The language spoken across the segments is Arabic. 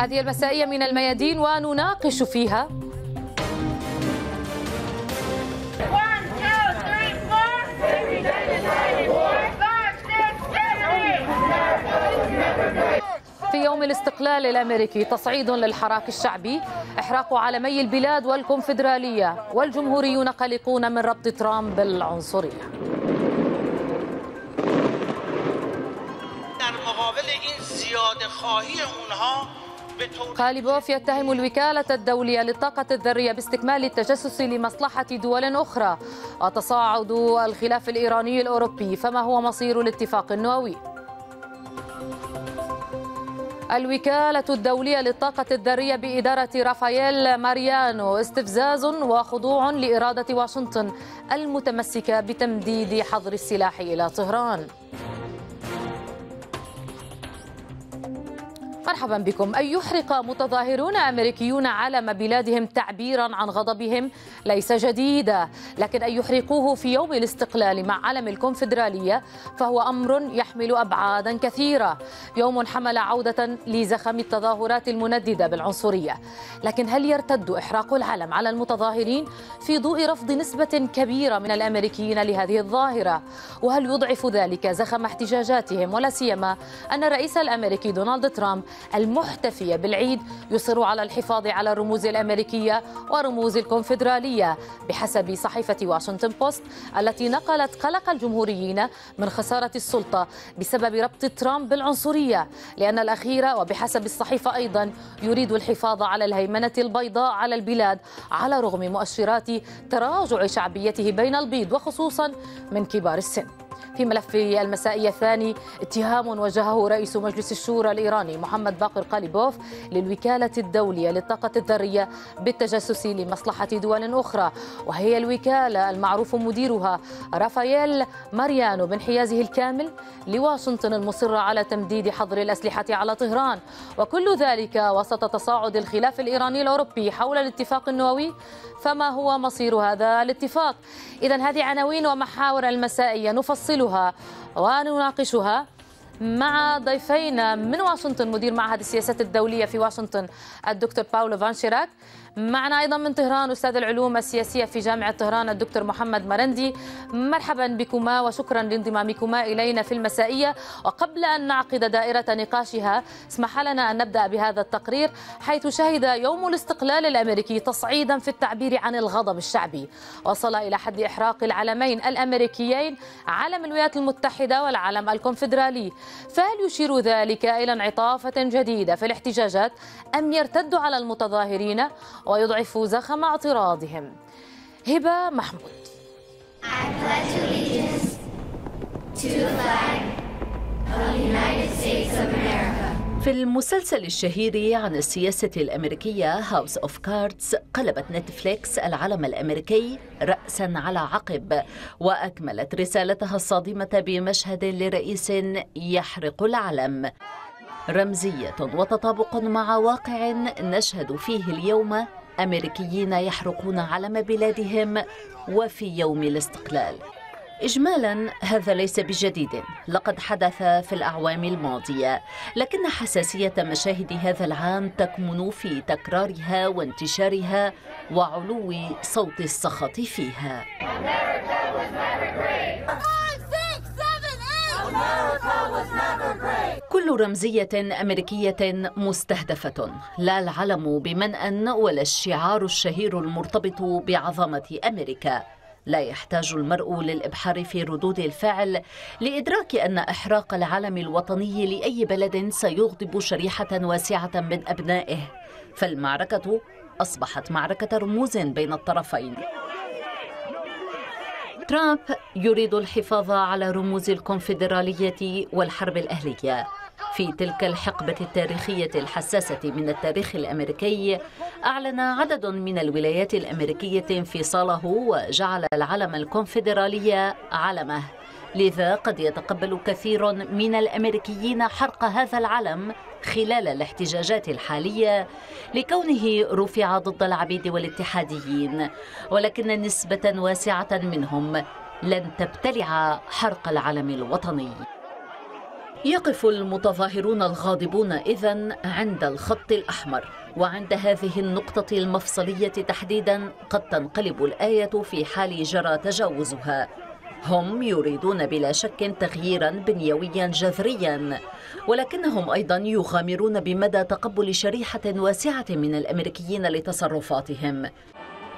هذه المسائية من الميادين ونناقش فيها في يوم الاستقلال الامريكي تصعيد للحراك الشعبي احراق علمي البلاد والكونفدراليه والجمهوريون قلقون من ربط ترامب بالعنصريه در مقابل این زیاده خواهی اونها قاليبوف يتهم الوكالة الدولية للطاقة الذرية باستكمال التجسس لمصلحة دول أخرى وتصاعد الخلاف الإيراني الأوروبي فما هو مصير الاتفاق النووي؟ الوكالة الدولية للطاقة الذرية بإدارة رافائيل ماريانو استفزاز وخضوع لإرادة واشنطن المتمسكة بتمديد حظر السلاح إلى طهران. مرحبا بكم أن يحرق متظاهرون أمريكيون علم بلادهم تعبيرا عن غضبهم ليس جديدا لكن أن يحرقوه في يوم الاستقلال مع علم الكونفدرالية فهو أمر يحمل أبعادا كثيرة يوم حمل عودة لزخم التظاهرات المنددة بالعنصرية لكن هل يرتد إحراق العلم على المتظاهرين في ضوء رفض نسبة كبيرة من الأمريكيين لهذه الظاهرة وهل يضعف ذلك زخم احتجاجاتهم ولا سيما أن الرئيس الأمريكي دونالد ترامب المحتفية بالعيد يصر على الحفاظ على الرموز الأمريكية ورموز الكونفدرالية بحسب صحيفة واشنطن بوست التي نقلت قلق الجمهوريين من خسارة السلطة بسبب ربط ترامب بالعنصرية لأن الأخيرة وبحسب الصحيفة أيضا يريد الحفاظ على الهيمنة البيضاء على البلاد على رغم مؤشرات تراجع شعبيته بين البيض وخصوصا من كبار السن في ملف المسائية الثاني اتهام وجهه رئيس مجلس الشورى الإيراني محمد باقر قاليبوف للوكالة الدولية للطاقة الذرية بالتجسس لمصلحة دول أخرى وهي الوكالة المعروف مديرها رافائيل ماريانو بانحيازه الكامل لواشنطن المصرة على تمديد حظر الأسلحة على طهران وكل ذلك وسط تصاعد الخلاف الإيراني الأوروبي حول الاتفاق النووي فما هو مصير هذا الاتفاق إذا هذه عناوين ومحاور المسائية نفصل نفصلها ونناقشها مع ضيفينا من واشنطن مدير معهد السياسات الدولية في واشنطن الدكتور باولو فانشيراك معنا ايضا من طهران استاذ العلوم السياسيه في جامعه طهران الدكتور محمد مرندي مرحبا بكما وشكرا لانضمامكما الينا في المسائيه وقبل ان نعقد دائره نقاشها اسمح لنا ان نبدا بهذا التقرير حيث شهد يوم الاستقلال الامريكي تصعيدا في التعبير عن الغضب الشعبي وصل الى حد احراق العلمين الامريكيين علم الولايات المتحده والعلم الكونفدرالي فهل يشير ذلك الى انعطافه جديده في الاحتجاجات ام يرتد على المتظاهرين ويضعف زخم اعتراضهم هبة محمود I pledge allegiance to the United States of America في المسلسل الشهير عن السياسة الأمريكية هاوس أوف كاردز قلبت نتفليكس العلم الأمريكي رأسا على عقب وأكملت رسالتها الصادمة بمشهد لرئيس يحرق العلم رمزية وتطابق مع واقع نشهد فيه اليوم أمريكيين يحرقون علم بلادهم وفي يوم الاستقلال إجمالا هذا ليس بجديد لقد حدث في الأعوام الماضية لكن حساسية مشاهد هذا العام تكمن في تكرارها وانتشارها وعلو صوت السخط فيها America was never great. كل رمزية أمريكية مستهدفة لا العلم بمنأ ولا الشعار الشهير المرتبط بعظمة أمريكا لا يحتاج المرء للإبحار في ردود الفعل لإدراك أن إحراق العلم الوطني لأي بلد سيغضب شريحة واسعة من أبنائه فالمعركة أصبحت معركة رموز بين الطرفين ترامب يريد الحفاظ على رموز الكونفدرالية والحرب الأهلية في تلك الحقبة التاريخية الحساسة من التاريخ الأمريكي أعلن عدد من الولايات الأمريكية انفصاله وجعل العلم الكونفدرالي علمه لذا قد يتقبل كثير من الأمريكيين حرق هذا العلم خلال الاحتجاجات الحالية لكونه رفع ضد العبيد والاتحاديين ولكن نسبة واسعة منهم لن تبتلع حرق العلم الوطني يقف المتظاهرون الغاضبون إذا عند الخط الأحمر وعند هذه النقطة المفصلية تحديدا قد تنقلب الآية في حال جرى تجاوزها هم يريدون بلا شك تغييرا بنيويا جذريا ولكنهم أيضا يغامرون بمدى تقبل شريحة واسعة من الأمريكيين لتصرفاتهم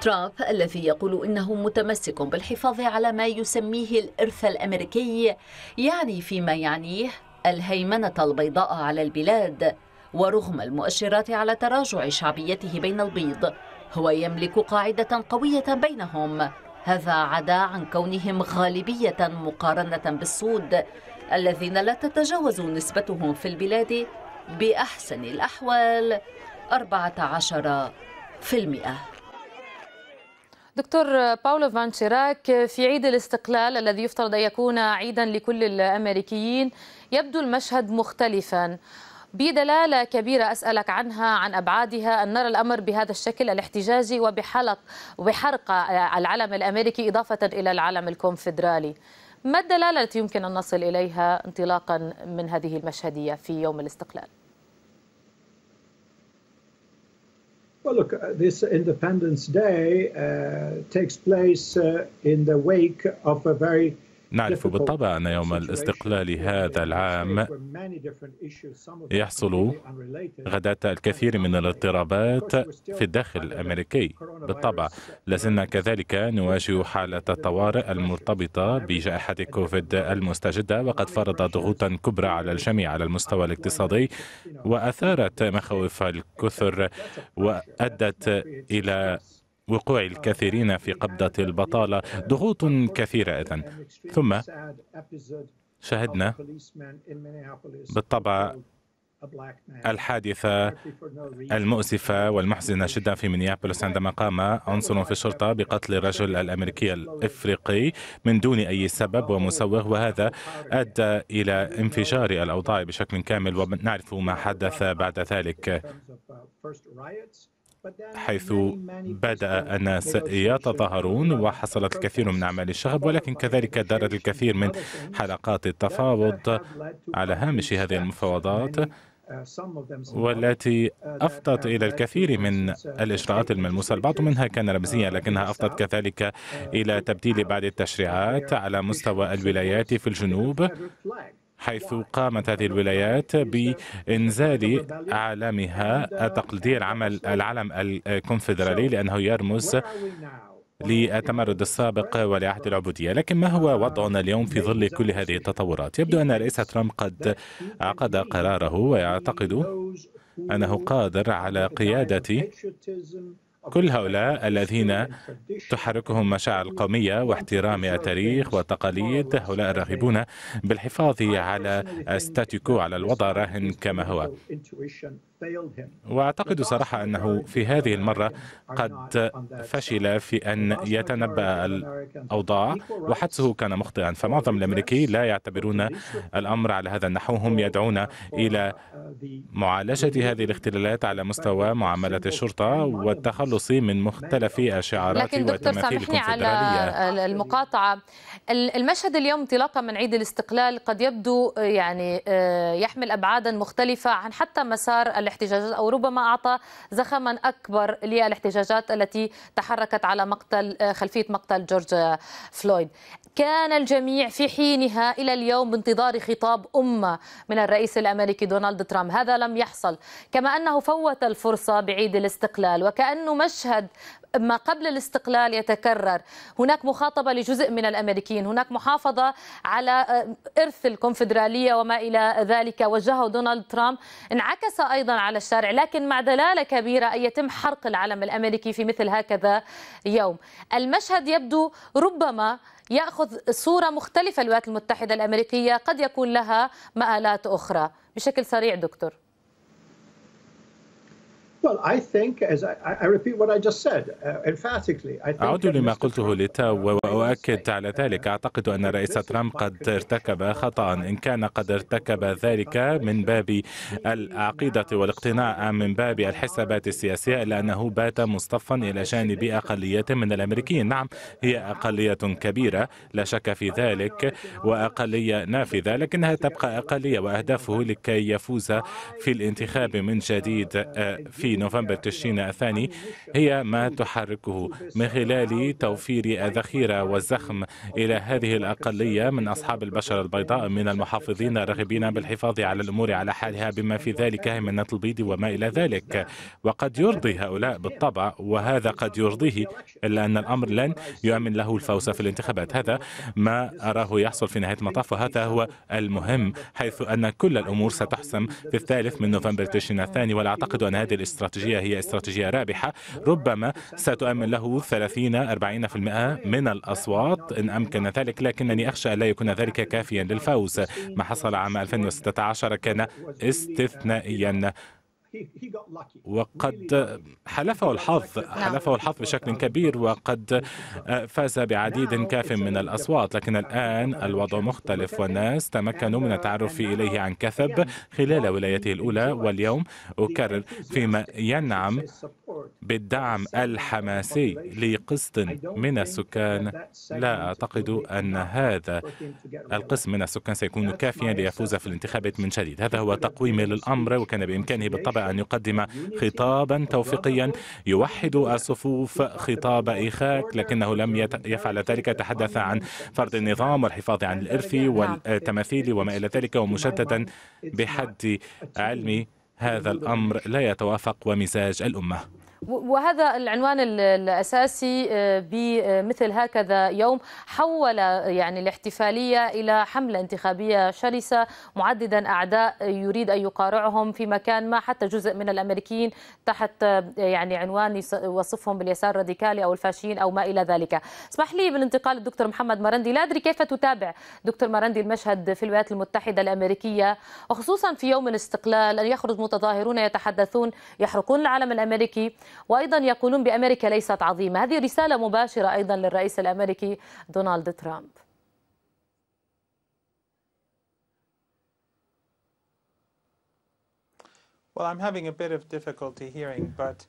ترامب الذي يقول انه متمسك بالحفاظ على ما يسميه الارث الامريكي يعني فيما يعنيه الهيمنه البيضاء على البلاد ورغم المؤشرات على تراجع شعبيته بين البيض هو يملك قاعده قويه بينهم هذا عدا عن كونهم غالبيه مقارنه بالسود الذين لا تتجاوز نسبتهم في البلاد بأحسن الأحوال 14% دكتور باولو فان شيراك في عيد الاستقلال الذي يفترض أن يكون عيدا لكل الأمريكيين يبدو المشهد مختلفا بدلالة كبيرة أسألك عنها عن أبعادها أن نرى الأمر بهذا الشكل الاحتجاجي وبحلق وبحرق العلم الأمريكي إضافة إلى العلم الكونفدرالي ما الدلالة التي يمكن أن نصل إليها انطلاقا من هذه المشهدية في يوم الاستقلال؟ Well, look, uh, this Independence Day uh, takes place uh, in the wake of a very نعرف بالطبع أن يوم الاستقلال هذا العام يحصل غداة الكثير من الاضطرابات في الداخل الأمريكي بالطبع لازلنا كذلك نواجه حالة الطوارئ المرتبطة بجائحة كوفيد المستجدة وقد فرضت ضغوطا كبرى على الجميع على المستوى الاقتصادي وأثارت مخاوف الكثر وأدت إلى وقوع الكثيرين في قبضة البطالة ضغوط كثيرة إذن ثم شهدنا بالطبع الحادثة المؤسفة والمحزنة جدا في مينيابوليس عندما قام عنصر في الشرطة بقتل الرجل الأمريكي الإفريقي من دون أي سبب ومسوغ وهذا أدى إلى انفجار الأوضاع بشكل كامل ونعرف ما حدث بعد ذلك حيث بدأ الناس يتظاهرون وحصلت الكثير من أعمال الشغب ولكن كذلك دارت الكثير من حلقات التفاوض على هامش هذه المفاوضات والتي أفضت إلى الكثير من الإجراءات الملموسة البعض منها كان رمزيا لكنها أفضت كذلك إلى تبديل بعض التشريعات على مستوى الولايات في الجنوب حيث قامت هذه الولايات بإنزال اعلامها التقليدي العمل العلم الكونفدرالي لأنه يرمز للتمرد السابق ولعهد العبودية لكن ما هو وضعنا اليوم في ظل كل هذه التطورات يبدو أن الرئيس ترامب قد عقد قراره ويعتقد أنه قادر على قيادة كل هؤلاء الذين تحركهم مشاعر القومية واحترام التاريخ والتقاليد هؤلاء الراغبون بالحفاظ على الستاتيكو على الوضع الراهن كما هو واعتقد صراحه انه في هذه المره قد فشل في ان يتنبا الاوضاع وحدسه كان مخطئا فمعظم الامريكي لا يعتبرون الامر على هذا النحو هم يدعون الى معالجه هذه الاختلالات على مستوى معامله الشرطه والتخلص من مختلف الشعارات لكن دكتور سامحني على المقاطعه المشهد اليوم انطلاقا من عيد الاستقلال قد يبدو آه، يعني آه، يحمل ابعادا مختلفه عن حتى مسار الاحتجاجات او ربما اعطى زخما اكبر للاحتجاجات التي تحركت على مقتل آه، خلفيه مقتل جورج فلويد. كان الجميع في حينها الى اليوم بانتظار خطاب امه من الرئيس الامريكي دونالد ترامب، هذا لم يحصل، كما انه فوت الفرصه بعيد الاستقلال وكانه مشهد ما قبل الاستقلال يتكرر هناك مخاطبة لجزء من الأمريكيين هناك محافظة على آه، إرث الكونفدرالية وما إلى ذلك وجهه دونالد ترامب انعكس أيضا على الشارع لكن مع دلالة كبيرة أن يتم حرق العلم الأمريكي في مثل هكذا يوم المشهد يبدو ربما ياخذ صوره مختلفه الولايات المتحده الامريكيه قد يكون لها مآلات اخرى بشكل سريع دكتور Well, I think, as I, I repeat what I just said, uh, emphatically, I think أعود لما قلته لتو وأؤكد على ذلك أعتقد أن الرئيس ترامب قد ارتكب خطأ إن كان قد ارتكب ذلك من باب العقيدة والاقتناع أم من باب الحسابات السياسية إلا أنه بات مصطفا إلى جانب أقلية من الأمريكيين نعم هي أقلية كبيرة لا شك في ذلك وأقلية نافذة لكنها تبقى أقلية وأهدافه لكي يفوز في الانتخاب من جديد آه، في في نوفمبر تشرين الثاني هي ما تحركه من خلال توفير الذخيرة والزخم إلى هذه الأقلية من أصحاب البشرة البيضاء من المحافظين الراغبين بالحفاظ على الأمور على حالها بما في ذلك همنة البيض وما إلى ذلك وقد يرضي هؤلاء بالطبع وهذا قد يرضيه إلا أن الأمر لن يؤمن له الفوز في الانتخابات هذا ما أراه يحصل في نهاية المطاف وهذا هو المهم حيث أن كل الأمور ستحسم في الثالث من نوفمبر تشرين الثاني ولا أعتقد أن هذه الاست الاستراتيجية هي استراتيجية رابحة ربما ستؤمن له 30 40% من الأصوات إن أمكن ذلك لكنني أخشى لا يكون ذلك كافيا للفوز ما حصل عام 2016 كان استثنائيا وقد حلفه الحظ حلفه الحظ بشكل كبير وقد آه، فاز بعديد كاف من الأصوات لكن الآن الوضع مختلف والناس uh, تمكنوا من التعرف إليه عن كثب خلال ولايته الأولى واليوم أكرر فيما ينعم بالدعم الحماسي لقسط من السكان لا أعتقد أن هذا القسم من السكان سيكون كافيا ليفوز في الانتخابات من جديد هذا هو تقويمي للأمر وكان بإمكانه بالطبع أن يقدم خطابا توفيقيا يوحد الصفوف خطاب إخاك لكنه لم يفعل ذلك تحدث عن فرض النظام والحفاظ عن الإرث والتماثيل وما إلى ذلك ومشددا بحد علمي هذا الأمر لا يتوافق ومزاج الأمة وهذا العنوان الاساسي آه، بمثل هكذا يوم حول يعني الاحتفاليه الى حمله انتخابيه شرسه معددا اعداء يريد ان يقارعهم في مكان ما حتى جزء من الامريكيين تحت آه، يعني عنوان يوصفهم باليسار الراديكالي او الفاشيين او ما الى ذلك. اسمح لي بالانتقال للدكتور محمد مرندي، لا ادري كيف تتابع دكتور مرندي المشهد في الولايات المتحده الامريكيه وخصوصا في يوم الاستقلال ان يخرج متظاهرون يتحدثون يحرقون العلم الامريكي وأيضا يقولون بأمريكا ليست عظيمة هذه رسالة مباشرة أيضا للرئيس الأمريكي دونالد ترامب Well, I'm having a bit of difficulty hearing, but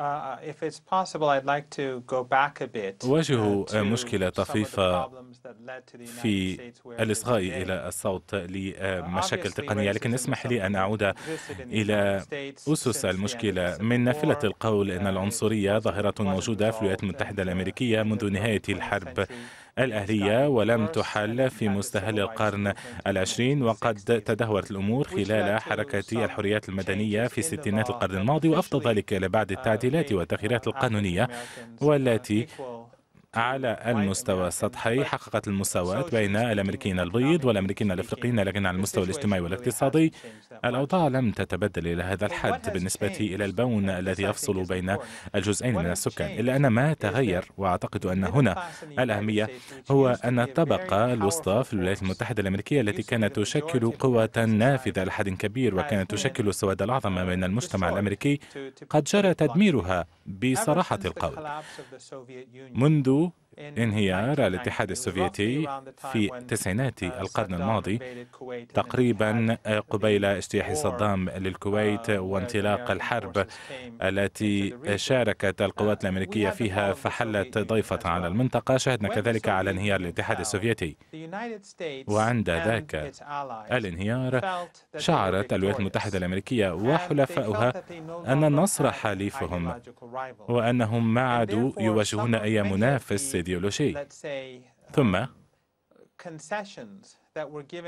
Uh, uh, أواجه uh, مشكلة طفيفة في الإصغاء إلى الصوت لمشاكل تقنية لكن اسمح لي أن أعود إلى أسس المشكلة من نافلة القول أن العنصرية ظاهرة موجودة في الولايات المتحدة الأمريكية منذ نهاية الحرب الأهلية ولم تحل في مستهل القرن العشرين وقد تدهورت الأمور خلال حركة الحريات المدنية في ستينات القرن الماضي وأفضل ذلك إلى بعض التعديلات والتغييرات القانونية والتي على المستوى السطحي حققت المساواة بين الأمريكيين البيض والأمريكيين الأفريقيين لكن على المستوى الاجتماعي والاقتصادي الأوضاع لم تتبدل إلى هذا الحد بالنسبة إلى البون الذي يفصل بين الجزئين من السكان إلا أن ما تغير وأعتقد أن هنا الأهمية هو أن الطبقة الوسطى في الولايات المتحدة الأمريكية التي كانت تشكل قوة نافذة لحد كبير وكانت تشكل السواد الأعظم بين المجتمع الأمريكي قد جرى تدميرها بصراحة القول منذ انهيار الاتحاد السوفيتي في تسعينات القرن الماضي تقريبا قبيل اجتياح صدام للكويت آه، وانطلاق الحرب التي شاركت آه، القوات الأمريكية فيها فحلت ضيفة على المنطقة شهدنا كذلك على انهيار الاتحاد السوفيتي وعند ذاك الانهيار شعرت الولايات المتحدة الأمريكية وحلفاؤها أن النصر حليفهم وأنهم ما عادوا يواجهون أي منافس الأيديولوجي um, ثم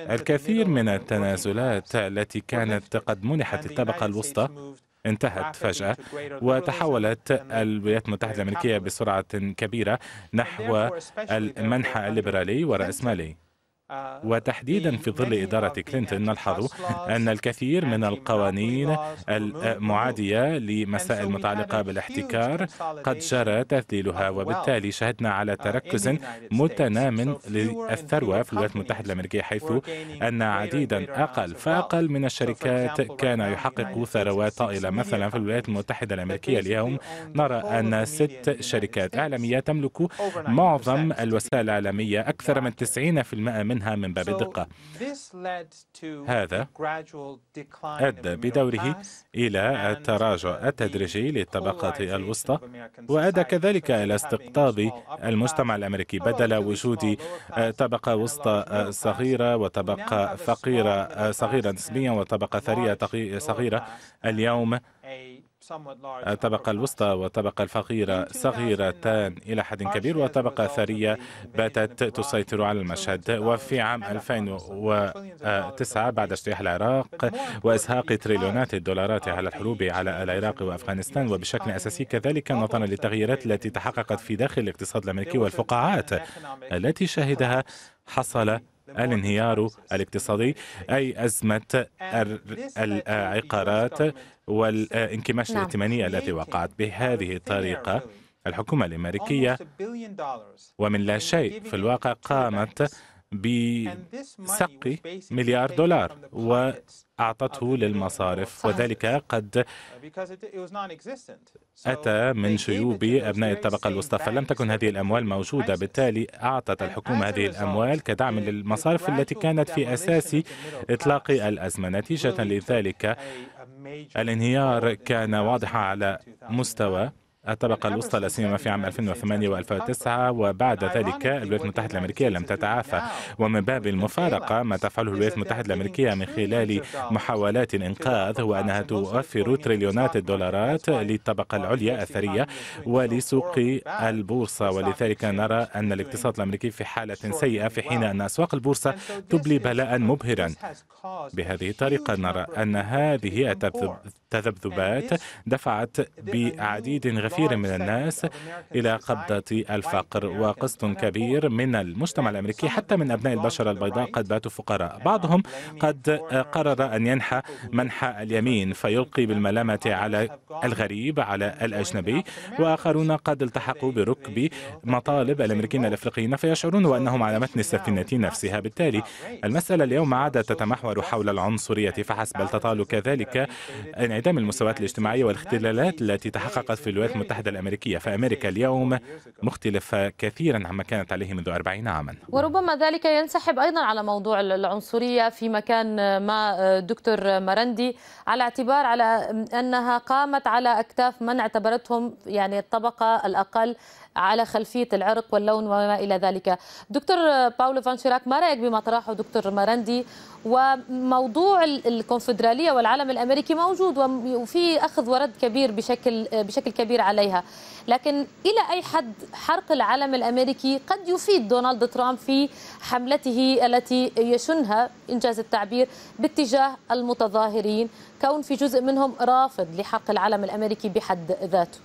الكثير من التنازلات التي كانت قد منحت الطبقة الوسطى انتهت فجأة وتحولت الولايات المتحدة الأمريكية بسرعة كبيرة نحو المنحى الليبرالي ورأسمالي وتحديدا في ظل إدارة كلينتون نلحظ أن الكثير من القوانين المعادية لمسائل متعلقة بالاحتكار قد جرى تذليلها uh, وبالتالي شهدنا على uh, تركز متنام للثروة في الولايات المتحدة الأمريكية حيث أن عديدا أقل فأقل من الشركات كان يحقق ثروات طائلة مثلا في الولايات المتحدة الأمريكية اليوم نرى أن ست شركات عالمية تملك معظم الوسائل العالمية أكثر من 90% منها منها من باب الدقة هذا أدى بدوره إلى uh, التراجع التدريجي للطبقة الوسطى وأدى كذلك إلى استقطاب المجتمع الأمريكي بدل وجود آه، طبقة وسطى آه، صغيرة وطبقة فقيرة آه، صغيرة نسبيا وطبقة ثرية صغيرة اليوم الطبقة آه، الوسطى والطبقة الفقيرة صغيرتان إلى حد كبير والطبقة الثرية باتت تسيطر على المشهد وفي عام 2009 بعد اجتياح العراق وإسهاق تريليونات الدولارات على الحروب على العراق وأفغانستان وبشكل أساسي كذلك نظرا للتغييرات التي تحققت في داخل الاقتصاد الأمريكي والفقاعات التي شهدها حصل الانهيار الاقتصادي أي أزمة العقارات والانكماش نعم. الائتماني التي وقعت بهذه الطريقة الحكومة الأمريكية ومن لا شيء في الواقع قامت بسقي مليار دولار و أعطته للمصارف وذلك قد أتى من شيوب أبناء الطبقة الوسطى فلم تكن هذه الأموال موجودة بالتالي أعطت الحكومة هذه الأموال كدعم للمصارف التي كانت في أساس إطلاق الأزمة نتيجة لذلك الانهيار كان واضحا على مستوى الطبقة الوسطى لا سيما في عام 2008 و2009 وبعد ذلك الولايات المتحدة الأمريكية لم تتعافى ومن باب المفارقة ما تفعله الولايات المتحدة الأمريكية من خلال محاولات الإنقاذ هو أنها توفر تريليونات الدولارات للطبقة العليا الثرية ولسوق البورصة ولذلك نرى أن الاقتصاد الأمريكي في حالة سيئة في حين أن أسواق البورصة تبلي بلاء مبهرا بهذه الطريقة نرى أن هذه التذبذبات دفعت بعديد غفير من الناس إلى قبضة الفقر وقسط كبير من المجتمع الأمريكي حتى من أبناء البشرة البيضاء قد باتوا فقراء بعضهم قد آه، قرر أن ينحى منحى اليمين فيلقي بالملامة على الغريب على الأجنبي وآخرون قد التحقوا بركب مطالب الأمريكيين الأفريقيين فيشعرون وأنهم على متن السفينة نفسها بالتالي المسألة اليوم عادت تتمحور حول العنصرية فحسب بل تطال كذلك انعدام المستويات الاجتماعية والاختلالات التي تحققت في الولايات المتحدة الأمريكية فأمريكا اليوم مختلفة كثيرا عما كانت عليه منذ 40 عاما وربما ذلك ينسحب أيضا على موضوع العنصرية في مكان ما دكتور مرندي على اعتبار على أنها قامت على أكتاف من اعتبرتهم يعني الطبقة الأقل على خلفيه العرق واللون وما الى ذلك. دكتور باولو فان ما رايك بما طرحه دكتور مرندي وموضوع الكونفدراليه والعلم الامريكي موجود وفي اخذ ورد كبير بشكل بشكل كبير عليها، لكن الى اي حد حرق العلم الامريكي قد يفيد دونالد ترامب في حملته التي يشنها انجاز التعبير باتجاه المتظاهرين كون في جزء منهم رافض لحرق العلم الامريكي بحد ذاته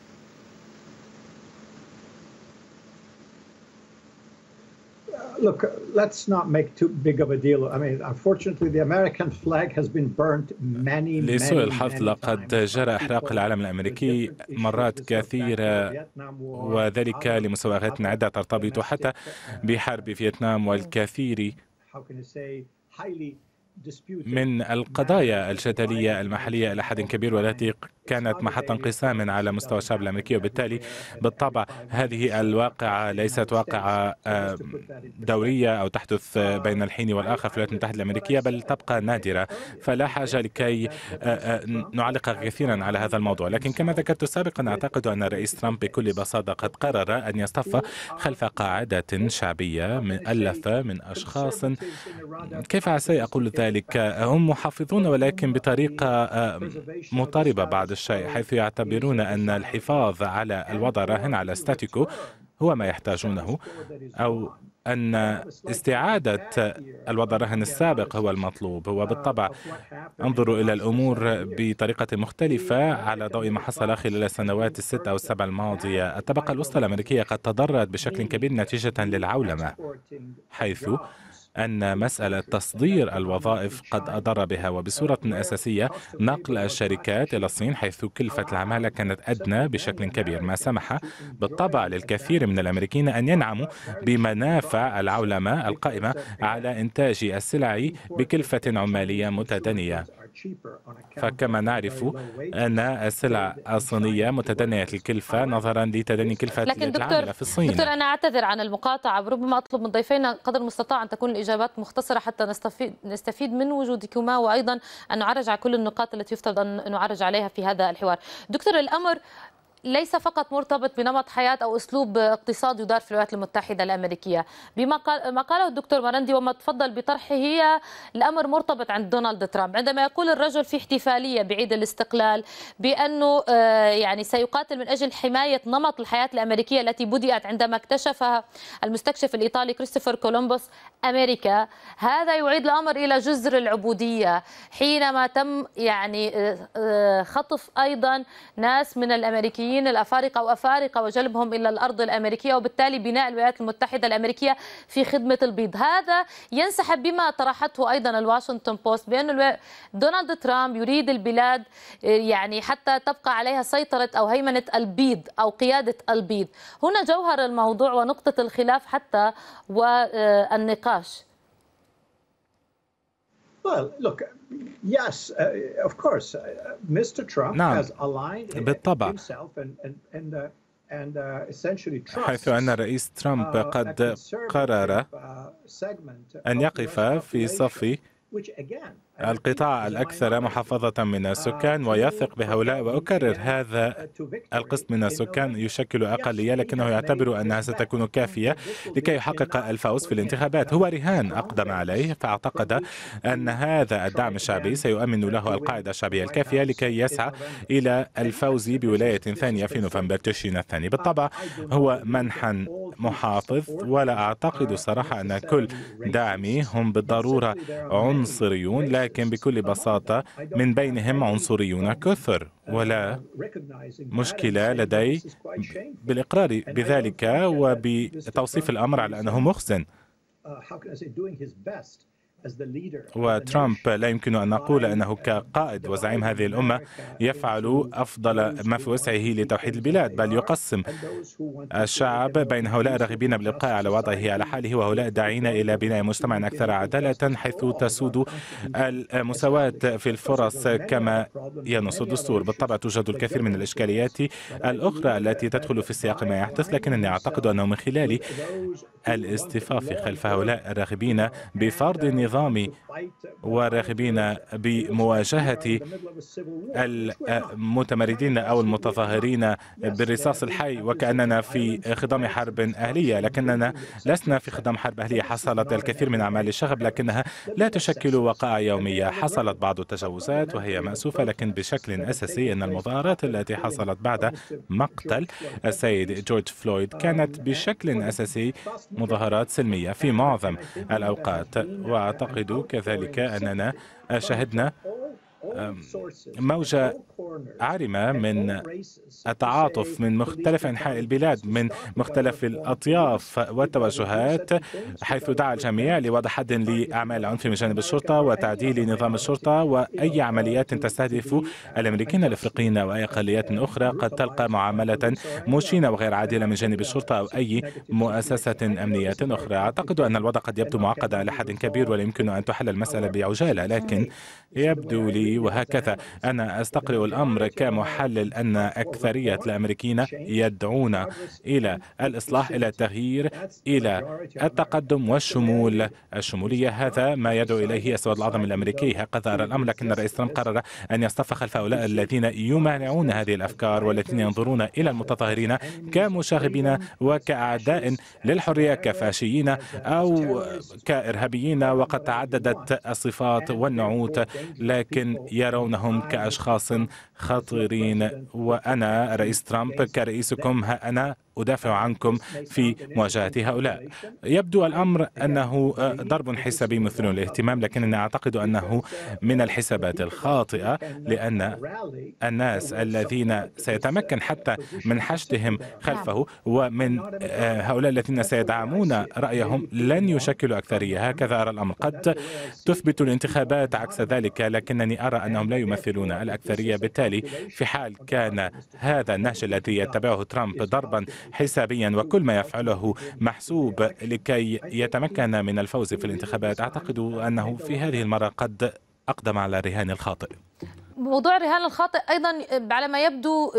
look, let's not make too big of a deal. I mean, unfortunately, the American flag has been burnt many, many, لسوء الحظ لقد جرى إحراق العلم الأمريكي مرات كثيرة وذلك لمسوغات عدة uh, ترتبط حتى uh, بحرب فيتنام uh, والكثير من القضايا الجدلية المحلية إلى حد كبير والتي كانت محط انقسام على مستوى الشعب الأمريكي وبالتالي بالطبع هذه الواقعة ليست واقعة آه، دورية أو تحدث بين الحين والآخر في الولايات المتحدة الأمريكية بل تبقى نادرة فلا حاجة لكي آه، آه، نعلق كثيرا على هذا الموضوع لكن كما ذكرت سابقا أعتقد أن الرئيس ترامب بكل بساطة قد قرر أن يصطف خلف قاعدة شعبية مؤلفة من أشخاص كيف سيقول أقول ذلك هم محافظون ولكن بطريقة مضطربة بعد الشيء حيث يعتبرون أن الحفاظ على الوضع الراهن على ستاتيكو هو ما يحتاجونه أو أن استعادة الوضع الرهن السابق هو المطلوب وبالطبع انظروا إلى الأمور بطريقة مختلفة على ضوء ما حصل خلال السنوات الست أو السبع الماضية الطبقة الوسطى الأمريكية قد تضررت بشكل كبير نتيجة للعولمة حيث أن مسألة تصدير الوظائف قد أضر بها وبصورة أساسية نقل الشركات إلى الصين حيث كلفة العمالة كانت أدنى بشكل كبير ما سمح بالطبع للكثير من الأمريكيين أن ينعموا بمنافع العولمة القائمة على إنتاج السلع بكلفة عمالية متدنية فكما نعرف أن السلع الصينية متدنية الكلفة نظرا لتدني كلفة لكن دكتور في الصين دكتور أنا أعتذر عن المقاطعة ربما أطلب من ضيفينا قدر المستطاع أن تكون الإجابات مختصرة حتى نستفيد, نستفيد من وجودكما وأيضا أن نعرج على كل النقاط التي يفترض أن نعرج عليها في هذا الحوار دكتور الأمر ليس فقط مرتبط بنمط حياة أو أسلوب اقتصاد يدار في الولايات المتحدة الأمريكية بما قاله الدكتور مرندي وما تفضل بطرحه هي الأمر مرتبط عند دونالد ترامب عندما يقول الرجل في احتفالية بعيد الاستقلال بأنه آه، يعني سيقاتل من أجل حماية نمط الحياة الأمريكية التي بدأت عندما اكتشفها المستكشف الإيطالي كريستوفر كولومبوس أمريكا هذا يعيد الأمر إلى جزر العبودية حينما تم يعني آه، آه، خطف أيضا ناس من الأمريكيين الأمريكيين الأفارقة وأفارقة وجلبهم إلى الأرض الأمريكية وبالتالي بناء الولايات المتحدة الأمريكية في خدمة البيض هذا ينسحب بما طرحته أيضا الواشنطن بوست بأن دونالد ترامب يريد البلاد يعني حتى تبقى عليها سيطرة أو هيمنة البيض أو قيادة البيض هنا جوهر الموضوع ونقطة الخلاف حتى والنقاش نعم بالطبع uh, حيث أن الرئيس ترامب قد قرر أن يقف في صف القطاع الأكثر محافظة من uh, السكان ويثق بهؤلاء وأكرر هذا uh, القسط من السكان يشكل أقلية لكنه يعتبر أنها ستكون كافية لكي يحقق الفوز في الانتخابات هو رهان أقدم عليه فاعتقد أن هذا الدعم الشعبي سيؤمن له القاعدة الشعبية الكافية لكي يسعى إلى الفوز بولاية ثانية في نوفمبر تشرين الثاني بالطبع هو منحا محافظ ولا أعتقد صراحة أن كل داعمي هم بالضرورة عنصريون لا ولكن بكل بساطة من بينهم عنصريون كثر ولا مشكلة لدي بالإقرار بذلك وبتوصيف الأمر على أنه مخزن uh, وترامب لا يمكن أن نقول أنه كقائد وزعيم هذه الأمة يفعل أفضل ما في وسعه لتوحيد البلاد بل يقسم الشعب بين هؤلاء الراغبين بالإبقاء على وضعه على حاله وهؤلاء الداعين إلى بناء مجتمع أكثر عدالة حيث تسود المساواة في الفرص كما ينص الدستور بالطبع توجد الكثير من الإشكاليات الأخرى التي تدخل في سياق ما يحدث لكنني أعتقد أنه من خلال الاستفاف خلف هؤلاء الراغبين بفرض النظام والراغبين بمواجهة المتمردين أو المتظاهرين بالرصاص الحي وكأننا في خضم حرب أهلية لكننا لسنا في خضم حرب أهلية حصلت الكثير من أعمال الشغب لكنها لا تشكل وقائع يومية حصلت بعض التجاوزات وهي مأسوفة لكن بشكل أساسي أن المظاهرات التي حصلت بعد مقتل السيد جورج فلويد كانت بشكل أساسي مظاهرات سلمية في معظم الأوقات أعتقد كذلك أننا شهدنا موجة عارمة من التعاطف من مختلف أنحاء البلاد من مختلف الأطياف والتوجهات حيث دعا الجميع لوضع حد لأعمال العنف من جانب الشرطة وتعديل نظام الشرطة وأي عمليات تستهدف الأمريكيين الأفريقيين وأي أقليات أخرى قد تلقى معاملة مشينة وغير عادلة من جانب الشرطة أو أي مؤسسة أمنية أخرى أعتقد أن الوضع قد يبدو معقدا لحد حد كبير ولا يمكن أن تحل المسألة بعجالة لكن يبدو لي وهكذا أنا أستقرئ الأمر كمحلل أن أكثرية الأمريكيين يدعون إلى الإصلاح إلى التغيير إلى التقدم والشمول الشمولية هذا ما يدعو إليه السواد العظم الأمريكي هكذا أرى الأمر لكن الرئيس ترامب قرر أن يصطف خلف هؤلاء الذين يمانعون هذه الأفكار والذين ينظرون إلى المتظاهرين كمشاغبين وكأعداء للحرية كفاشيين أو كإرهابيين وقد تعددت الصفات والنعوت لكن يرونهم كأشخاص خطيرين وأنا رئيس ترامب كرئيسكم ها أنا أدافع عنكم في مواجهة هؤلاء يبدو الأمر أنه آه، ضرب حسابي مثل الاهتمام لكنني أعتقد أنه من الحسابات الخاطئة لأن الناس الذين سيتمكن حتى من حشدهم خلفه ومن آه، هؤلاء الذين سيدعمون رأيهم لن يشكلوا أكثرية هكذا أرى الأمر قد تثبت الانتخابات عكس ذلك لكنني أرى أنهم لا يمثلون الأكثرية بالتالي وبالتالي في حال كان هذا النهج الذي يتبعه ترامب ضربا حسابيا وكل ما يفعله محسوب لكي يتمكن من الفوز في الانتخابات أعتقد أنه في هذه المرة قد أقدم على رهان الخاطئ موضوع الرهان الخاطئ ايضا على ما يبدو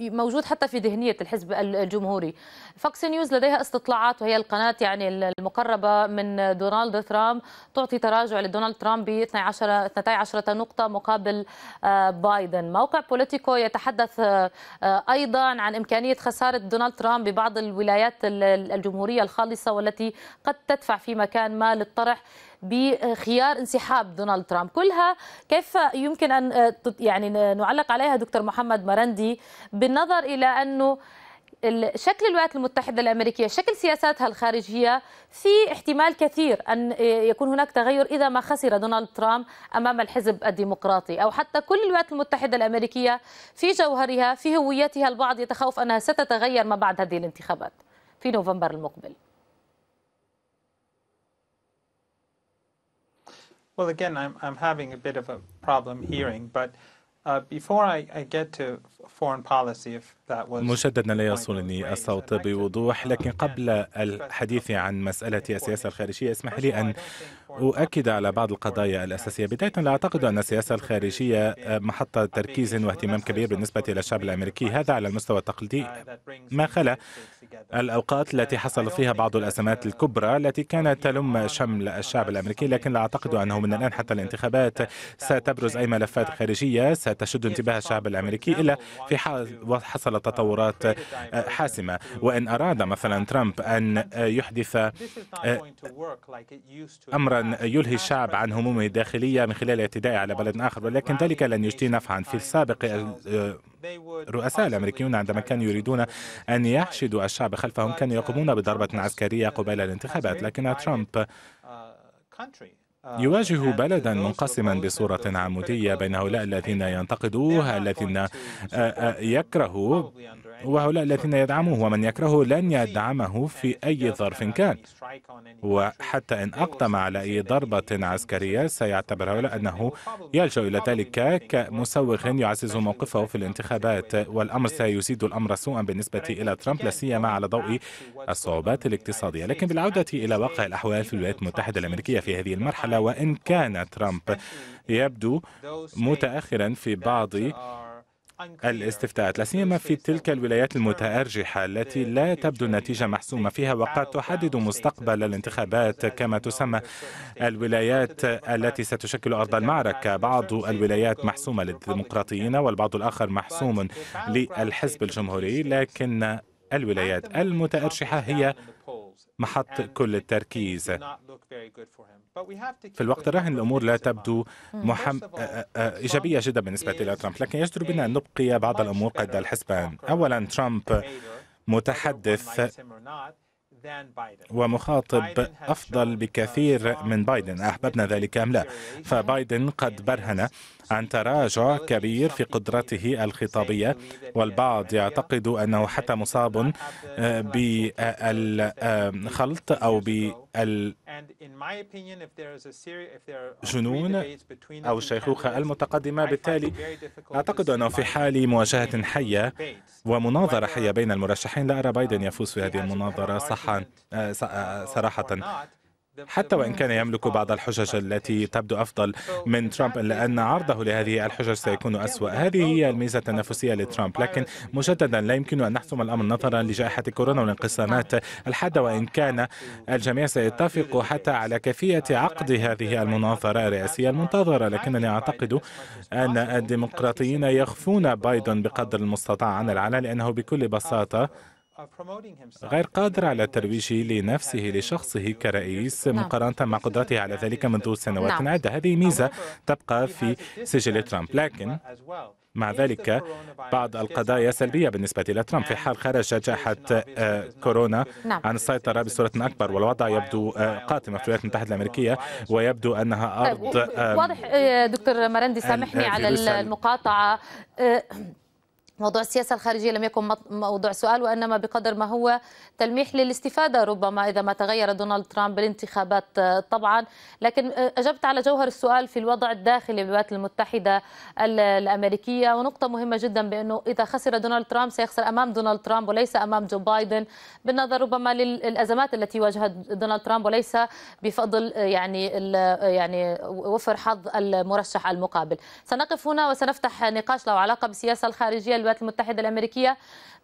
موجود حتى في ذهنيه الحزب الجمهوري. فوكس نيوز لديها استطلاعات وهي القناه يعني المقربه من دونالد ترامب تعطي تراجع لدونالد ترامب ب 12 12 نقطه مقابل آه، بايدن. موقع بوليتيكو يتحدث آه، ايضا عن امكانيه خساره دونالد ترامب ببعض الولايات الجمهوريه الخالصه والتي قد تدفع في مكان ما للطرح بخيار انسحاب دونالد ترامب كلها كيف يمكن أن آه، يعني نعلق عليها دكتور محمد مرندي بالنظر إلى أنه شكل الولايات المتحدة الأمريكية شكل سياساتها الخارجية في احتمال كثير أن آه، يكون هناك تغير إذا ما خسر دونالد ترامب أمام الحزب الديمقراطي أو حتى كل الولايات المتحدة الأمريكية في جوهرها في هويتها البعض يتخوف أنها ستتغير ما بعد هذه الانتخابات في نوفمبر المقبل Well, again, I'm, I'm having a bit of a problem hearing, but uh, before I, I get to foreign policy, if مجددا لا يصلني الصوت بوضوح لكن قبل الحديث عن مسألة السياسة الخارجية اسمح لي أن أؤكد على بعض القضايا الأساسية بداية لا أعتقد أن السياسة الخارجية محطة تركيز واهتمام كبير بالنسبة إلى الشعب الأمريكي هذا على المستوى التقليدي uh, ما خلا الأوقات التي حصل فيها بعض الأزمات uh, الكبرى التي كانت تلم شمل الشعب الأمريكي لكن لا أعتقد أنه من الآن حتى الانتخابات ستبرز أي ملفات خارجية ستشد انتباه الشعب الأمريكي إلا في حال حصل حصل تطورات آه، حاسمة وإن أراد مثلا ترامب أن آه، يحدث آه، أمرا يلهي الشعب عن همومه الداخلية من خلال الاعتداء على بلد آخر ولكن ذلك لن يجدي نفعا في السابق الرؤساء الامريكيون عندما كانوا يريدون ان يحشدوا الشعب خلفهم كانوا يقومون بضربه عسكريه قبيل الانتخابات لكن ترامب يواجه آه، بلدا آه، منقسما آه، بصورة عمودية بين هؤلاء الذين ينتقدوه الذين يكرهوا وهؤلاء الذين يدعموه ومن يكرهه لن يدعمه في أي ظرف كان وحتى إن أقدم على أي ضربة عسكرية سيعتبر هؤلاء أنه يلجأ إلى ذلك كمسوغ يعزز موقفه في الانتخابات والأمر سيزيد الأمر سوءا بالنسبة إلى ترامب لا سيما على ضوء الصعوبات الاقتصادية لكن بالعودة إلى واقع الأحوال في الولايات المتحدة الأمريكية في هذه المرحلة وإن كان ترامب يبدو متأخرا في بعض الاستفتاءات لا سيما في تلك الولايات المتأرجحة التي لا تبدو النتيجة محسومة فيها وقد تحدد مستقبل الانتخابات كما تسمى الولايات التي ستشكل أرض المعركة بعض الولايات محسومة للديمقراطيين والبعض الآخر محسوم للحزب الجمهوري لكن الولايات المتأرجحة هي محط كل التركيز في الوقت الراهن الأمور لا تبدو hmm. محم... آه، آه، آه، إيجابية جدا بالنسبة إلى ترامب لكن يجدر بنا أن نبقي بعض الأمور قد الحسبان أولا ترامب متحدث ومخاطب أفضل بكثير من بايدن أحببنا ذلك أم لا فبايدن قد برهن عن تراجع كبير في قدرته الخطابية والبعض يعتقد أنه حتى مصاب آه، بالخلط أو بالجنون أو الشيخوخة المتقدمة بالتالي أعتقد أنه في حال مواجهة حية ومناظرة حية بين المرشحين لا أرى بايدن يفوز في هذه المناظرة صحا آه، آه، صراحة حتى وإن كان يملك بعض الحجج التي تبدو أفضل من ترامب إلا أن عرضه لهذه الحجج سيكون أسوأ هذه هي الميزة التنافسية لترامب لكن مجددا لا يمكن أن نحسم الأمر نظرا لجائحة كورونا والانقسامات الحادة وإن كان الجميع سيتفق حتى على كيفية عقد هذه المناظرة الرئاسية المنتظرة لكنني أعتقد أن الديمقراطيين يخفون بايدن بقدر المستطاع عن العلن لأنه بكل بساطة غير قادر على الترويج لنفسه لشخصه كرئيس نعم. مقارنة مع قدرته على ذلك منذ سنوات عدة نعم. هذه ميزة تبقى في سجل ترامب لكن مع ذلك بعض القضايا سلبية بالنسبة لترامب في حال خرج جائحة آه، كورونا نعم. عن السيطرة بصورة أكبر والوضع يبدو قاتم في الولايات المتحدة الأمريكية ويبدو أنها آه، أرض آه، واضح دكتور مرندي سامحني على المقاطعة موضوع السياسة الخارجية لم يكن موضوع سؤال وإنما بقدر ما هو تلميح للاستفادة ربما إذا ما تغير دونالد ترامب بالانتخابات آه، طبعا لكن آه، أجبت على جوهر السؤال في الوضع الداخلي للولايات المتحدة الأمريكية ونقطة مهمة جدا بأنه إذا خسر دونالد ترامب سيخسر أمام دونالد ترامب وليس أمام جو بايدن بالنظر ربما للأزمات التي واجهت دونالد ترامب وليس بفضل آه، يعني يعني وفر حظ المرشح المقابل سنقف هنا وسنفتح نقاش له علاقة بالسياسة الخارجية الولايات المتحدة الأمريكية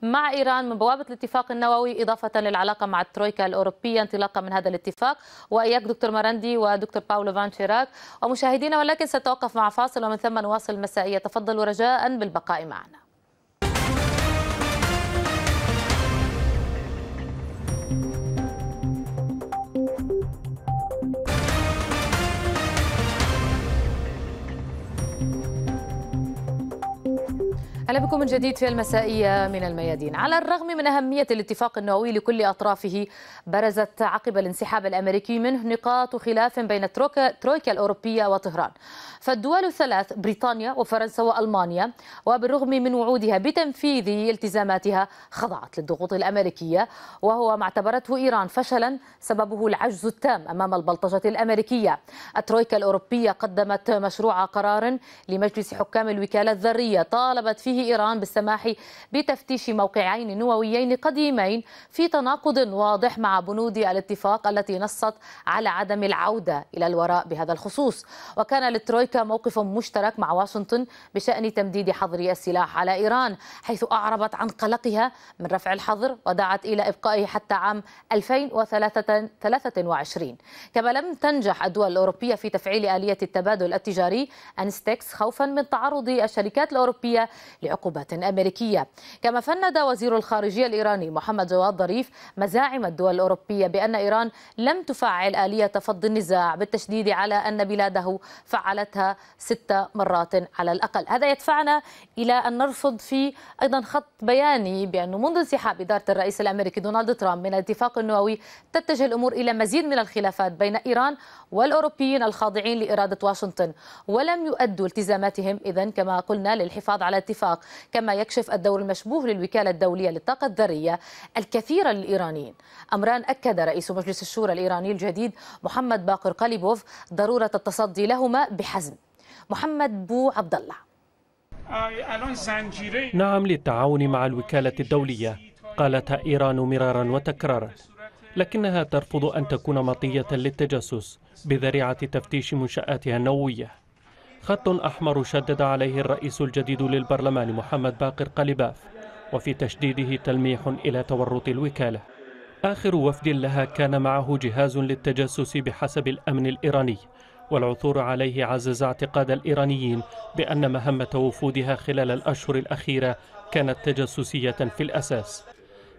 مع إيران من بوابة الاتفاق النووي إضافة للعلاقة مع الترويكا الأوروبية انطلاقا من هذا الاتفاق وإياك دكتور مرندي ودكتور باولو فان شيراك ومشاهدينا ولكن سنتوقف مع فاصل ومن ثم نواصل المسائية تفضلوا رجاء بالبقاء معنا أهلا بكم من جديد في المسائية من الميادين على الرغم من أهمية الاتفاق النووي لكل أطرافه برزت عقب الانسحاب الأمريكي منه نقاط خلاف بين الترويكا الأوروبية وطهران فالدول الثلاث بريطانيا وفرنسا وألمانيا وبالرغم من وعودها بتنفيذ التزاماتها خضعت للضغوط الأمريكية وهو ما اعتبرته إيران فشلا سببه العجز التام أمام البلطجة الأمريكية الترويكا الأوروبية قدمت مشروع قرار لمجلس حكام الوكالة الذرية طالبت فيه إيران بالسماح بتفتيش موقعين نوويين قديمين في تناقض واضح مع بنود الاتفاق التي نصت على عدم العودة إلى الوراء بهذا الخصوص وكان للترويكا موقف مشترك مع واشنطن بشأن تمديد حظر السلاح على إيران حيث أعربت عن قلقها من رفع الحظر ودعت إلى إبقائه حتى عام 2023 كما لم تنجح الدول الأوروبية في تفعيل آلية التبادل التجاري أنستكس خوفا من تعرض الشركات الأوروبية بعقوبات أمريكية كما فند وزير الخارجية الإيراني محمد جواد ظريف مزاعم الدول الأوروبية بأن إيران لم تفعل آلية فض النزاع بالتشديد على أن بلاده فعلتها ست مرات على الأقل هذا يدفعنا إلى أن نرفض في أيضا خط بياني بأنه منذ انسحاب إدارة الرئيس الأمريكي دونالد ترامب من الاتفاق النووي تتجه الأمور إلى مزيد من الخلافات بين إيران والأوروبيين الخاضعين لإرادة واشنطن ولم يؤدوا التزاماتهم إذا كما قلنا للحفاظ على اتفاق العراق كما يكشف الدور المشبوه للوكالة الدولية للطاقة الذرية الكثير للإيرانيين أمران أكد رئيس مجلس الشورى الإيراني الجديد محمد باقر قليبوف ضرورة التصدي لهما بحزم محمد بو عبد الله نعم للتعاون مع الوكالة الدولية قالتها إيران مرارا وتكرارا لكنها ترفض أن تكون مطية للتجسس بذريعة تفتيش منشآتها النووية خط أحمر شدد عليه الرئيس الجديد للبرلمان محمد باقر قلباف وفي تشديده تلميح إلى تورط الوكالة آخر وفد لها كان معه جهاز للتجسس بحسب الأمن الإيراني والعثور عليه عزز اعتقاد الإيرانيين بأن مهمة وفودها خلال الأشهر الأخيرة كانت تجسسية في الأساس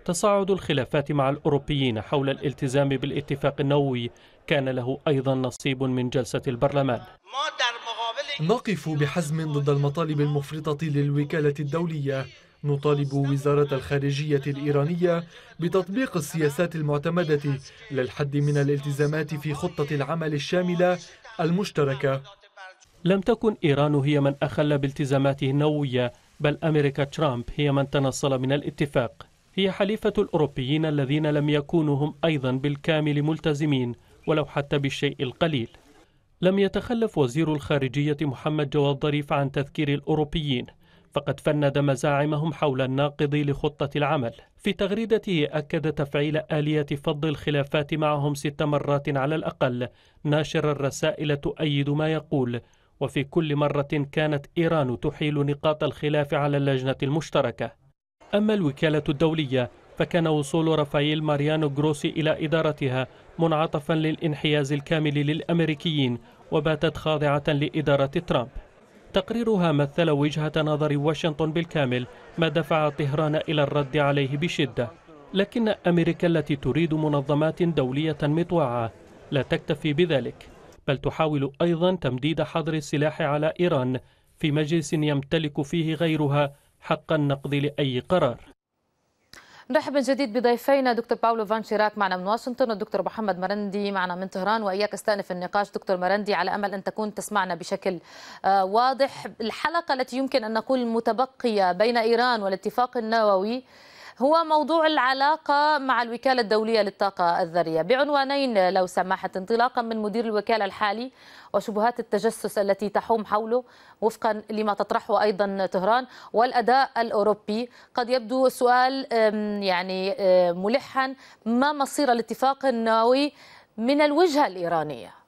تصاعد الخلافات مع الأوروبيين حول الالتزام بالاتفاق النووي كان له أيضا نصيب من جلسة البرلمان نقف بحزم ضد المطالب المفرطة للوكالة الدولية نطالب وزارة الخارجية الإيرانية بتطبيق السياسات المعتمدة للحد من الالتزامات في خطة العمل الشاملة المشتركة لم تكن إيران هي من أخل بالتزاماته النووية بل أمريكا ترامب هي من تنصل من الاتفاق هي حليفة الأوروبيين الذين لم يكونوا هم أيضا بالكامل ملتزمين ولو حتى بالشيء القليل لم يتخلف وزير الخارجية محمد جواد ظريف عن تذكير الأوروبيين فقد فند مزاعمهم حول الناقض لخطة العمل في تغريدته أكد تفعيل آلية فض الخلافات معهم ست مرات على الأقل ناشرا رسائل تؤيد ما يقول وفي كل مرة كانت إيران تحيل نقاط الخلاف على اللجنة المشتركة أما الوكالة الدولية فكان وصول رافائيل ماريانو جروسي إلى إدارتها منعطفا للانحياز الكامل للأمريكيين وباتت خاضعة لإدارة ترامب تقريرها مثل وجهة نظر واشنطن بالكامل ما دفع طهران إلى الرد عليه بشدة لكن أمريكا التي تريد منظمات دولية مطوعة لا تكتفي بذلك بل تحاول أيضا تمديد حظر السلاح على إيران في مجلس يمتلك فيه غيرها حق النقد لأي قرار نرحب من جديد بضيفينا دكتور باولو فان شيراك معنا من واشنطن والدكتور محمد مرندي معنا من طهران واياك استانف النقاش دكتور مرندي على امل ان تكون تسمعنا بشكل آه، واضح الحلقه التي يمكن ان نقول متبقيه بين ايران والاتفاق النووي هو موضوع العلاقة مع الوكالة الدولية للطاقة الذرية بعنوانين لو سمحت انطلاقا من مدير الوكالة الحالي وشبهات التجسس التي تحوم حوله وفقا لما تطرحه أيضا طهران والأداء الأوروبي قد يبدو سؤال يعني ملحا ما مصير الاتفاق النووي من الوجهة الإيرانية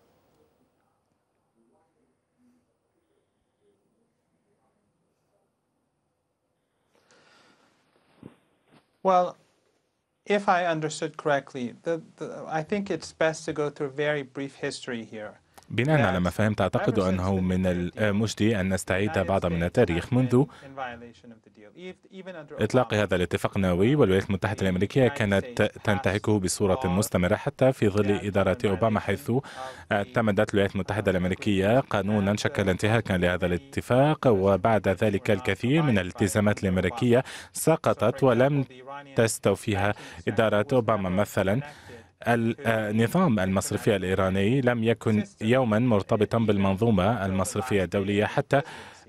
Well, if I understood correctly, the, the, I think it's best to go through a very brief history here. بناء على ما فهمت أعتقد أنه من المجدي آه، أن نستعيد بعض من التاريخ منذ إطلاق هذا الاتفاق النووي والولايات المتحدة الأمريكية كانت تنتهكه بصورة مستمرة حتى في ظل إدارة أوباما حيث اعتمدت الولايات المتحدة الأمريكية قانونا شكل انتهاكا لهذا الاتفاق وبعد ذلك الكثير من الالتزامات الأمريكية سقطت ولم تستوفيها إدارة أوباما مثلا النظام آه، المصرفي الإيراني لم يكن يوما مرتبطا بالمنظومة المصرفية الدولية حتى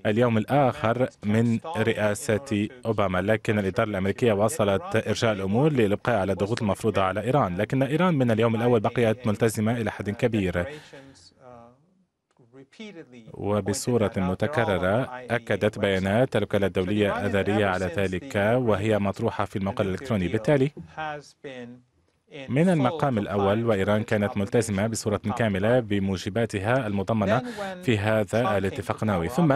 اليوم الآخر من رئاسة أوباما لكن الإدارة الأمريكية واصلت إرجاء الأمور للبقاء على الضغوط المفروضة على إيران لكن إيران من اليوم الأول بقيت ملتزمة إلى حد كبير وبصورة متكررة أكدت بيانات الوكالة الدولية الأذرية على ذلك وهي مطروحة في الموقع الإلكتروني بالتالي من المقام الأول وإيران كانت ملتزمة بصورة كاملة بموجباتها المضمنة في هذا الاتفاق النووي ثم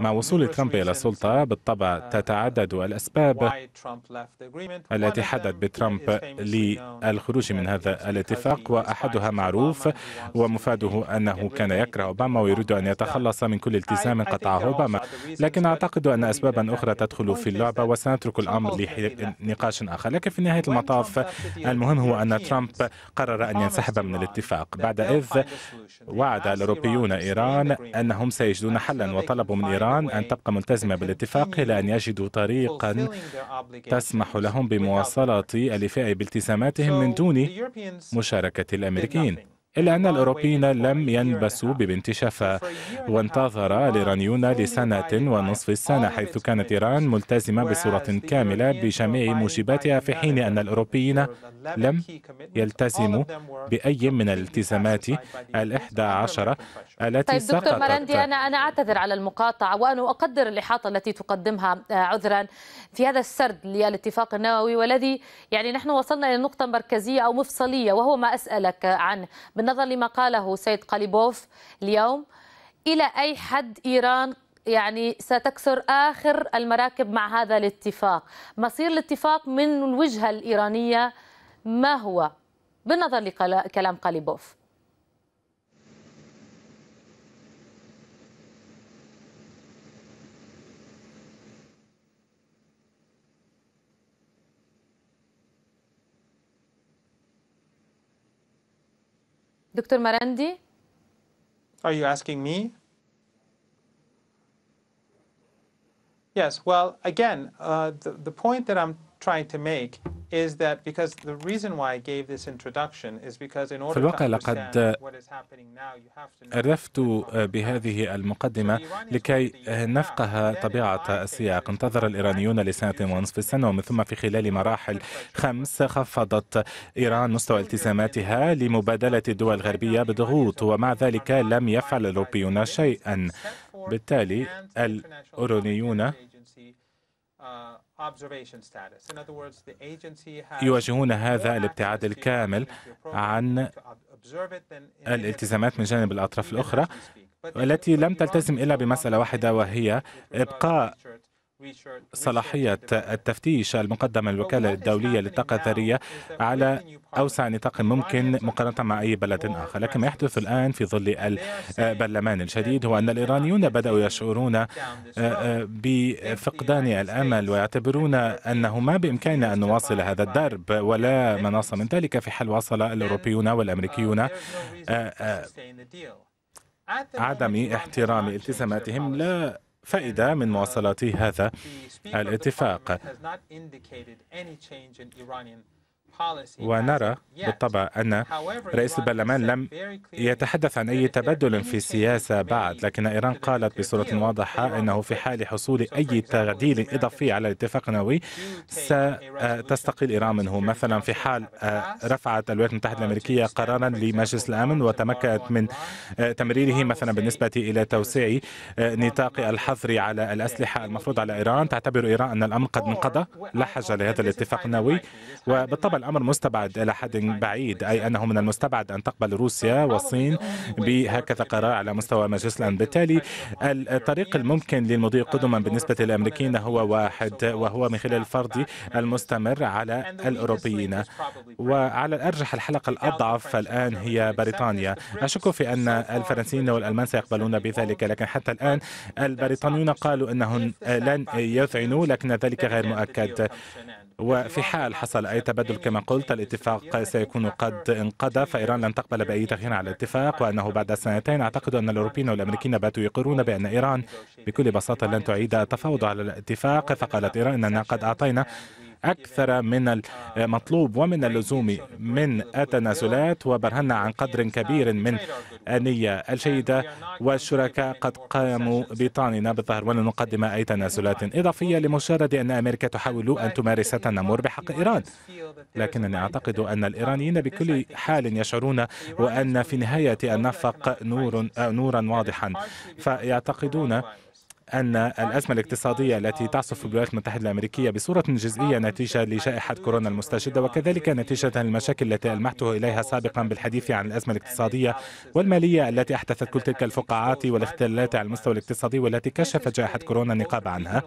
مع وصول ترامب إلى السلطة uh, بالطبع uh, تتعدد الأسباب التي حدت بترامب للخروج من هذا الاتفاق وأحدها معروف ومفاده أنه كان يكره أوباما ويريد أن يتخلص من كل التزام قطعه أوباما لكن أعتقد أن أسبابا أخرى تدخل في اللعبة وسنترك الأمر لنقاش آخر لكن في نهاية المطاف المهم هو أن ترامب قرر أن ينسحب من الاتفاق بعد إذ وعد الأوروبيون إيران أنهم سيجدون حلا طلبوا من إيران أن تبقى ملتزمة بالاتفاق إلى أن يجدوا طريقا تسمح لهم بمواصلة الإفاء بالتزاماتهم من دون مشاركة الأمريكيين إلا أن الأوروبيين لم ينبسوا ببنت شفا وانتظر الإيرانيون لسنة ونصف السنة حيث كانت إيران ملتزمة بصورة كاملة بجميع موجباتها في حين أن الأوروبيين لم يلتزموا بأي من الالتزامات الإحدى عشرة التي طيب دكتور مرندي أنا أنا أعتذر على المقاطعة وأنا أقدر الإحاطة التي تقدمها آه، عذرا في هذا السرد للاتفاق النووي والذي يعني نحن وصلنا إلى نقطة مركزية أو مفصلية وهو ما أسألك عنه بالنظر لما قاله سيد قليبوف اليوم إلى أي حد إيران يعني ستكسر آخر المراكب مع هذا الاتفاق مصير الاتفاق من الوجهة الإيرانية ما هو بالنظر لكلام قليبوف Doctor Marandi, Are you asking me? Yes, well, again, uh, the, the point that I'm trying to make في الواقع لقد عرفت بهذه المقدمة لكي نفقه طبيعة السياق انتظر الإيرانيون لسنة ونصف السنة ومن ثم في خلال مراحل خمس خفضت إيران مستوى التزاماتها لمبادلة الدول الغربية بضغوط ومع ذلك لم يفعل الأوروبيون شيئا بالتالي الأورونيون يواجهون هذا الابتعاد الكامل عن الالتزامات من جانب الأطراف الأخرى والتي لم تلتزم إلا بمسألة واحدة وهي إبقاء صلاحية التفتيش المقدمة للوكالة الدولية للطاقة الذرية على أوسع نطاق ممكن مقارنة مع أي بلد آخر لكن ما يحدث الآن في ظل البرلمان الشديد هو أن الإيرانيون بدأوا يشعرون آه، بفقدان الأمل ويعتبرون أنه ما بإمكاننا أن نواصل هذا الدرب ولا مناص من ذلك في حال واصل الأوروبيون والأمريكيون آه، آه، عدم احترام التزاماتهم لا فائدة من مواصلات هذا الاتفاق ونرى بالطبع أن رئيس البرلمان لم يتحدث عن أي تبدل في السياسة بعد لكن إيران قالت بصورة واضحة أنه في حال حصول أي تعديل إضافي على الاتفاق النووي ستستقيل إيران منه مثلا في حال آه، رفعت الولايات uh, المتحدة الأمريكية قرارا لمجلس الأمن وتمكنت من آه، تمريره مثلا بالنسبة إلى توسيع آه، نطاق الحظر على الأسلحة المفروض على إيران تعتبر إيران أن الأمر قد انقضى لا حاجة لهذا الاتفاق النووي وبالطبع الأمر مستبعد إلى حد بعيد أي أنه من المستبعد أن تقبل روسيا والصين بهكذا قرار على مستوى مجلس الأمن بالتالي الطريق الممكن للمضي قدما بالنسبة للأمريكيين هو واحد وهو من خلال الفرض المستمر على الأوروبيين وعلى الأرجح الحلقة الأضعف الآن هي بريطانيا أشك في أن الفرنسيين والألمان سيقبلون بذلك لكن حتى الآن البريطانيون قالوا أنهم لن يذعنوا لكن ذلك غير مؤكد وفي حال حصل أي تبدل كما قلت الاتفاق سيكون قد انقضى فإيران لن تقبل بأي تغيير على الاتفاق وأنه بعد سنتين أعتقد أن الأوروبيين والامريكيين باتوا يقرون بأن إيران بكل بساطة لن تعيد التفاوض على الاتفاق فقالت إيران أننا قد أعطينا أكثر من المطلوب آه، آه، ومن اللزوم من التنازلات وبرهنا عن قدر كبير من النية الجيدة والشركاء قد قاموا بطعننا بالظهر ولن نقدم أي تنازلات إضافية لمجرد أن أمريكا تحاول أن تمارس تنمر بحق إيران لكنني أعتقد أن الإيرانيين بكل حال يشعرون وأن في نهاية النفق نور نورا واضحا فيعتقدون أن الأزمة الاقتصادية التي تعصف في الولايات المتحدة الأمريكية بصورة جزئية نتيجة لجائحة كورونا المستجدة وكذلك نتيجة المشاكل التي ألمحته إليها سابقا بالحديث عن الأزمة الاقتصادية والمالية التي أحدثت كل تلك الفقاعات والاختلالات على المستوى الاقتصادي والتي كشفت جائحة كورونا النقاب عنها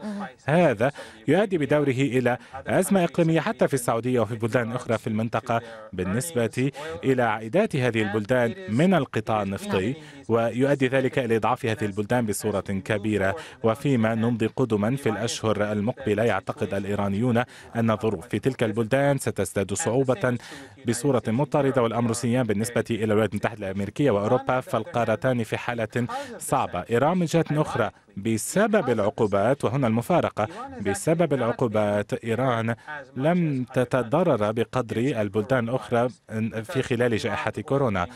هذا يؤدي بدوره إلى أزمة إقليمية حتى في السعودية وفي بلدان أخرى في المنطقة بالنسبة إلى عائدات هذه البلدان من القطاع النفطي ويؤدي ذلك إلى إضعاف هذه البلدان بصورة كبيرة وفيما نمضي قدما في الأشهر المقبلة يعتقد الإيرانيون أن الظروف في تلك البلدان ستزداد صعوبة بصورة مضطردة والأمر سيان بالنسبة إلى الولايات المتحدة الأمريكية وأوروبا فالقارتان في حالة صعبة إيران من جهة أخرى بسبب العقوبات وهنا المفارقة بسبب العقوبات إيران لم تتضرر بقدر البلدان الأخرى في خلال جائحة كورونا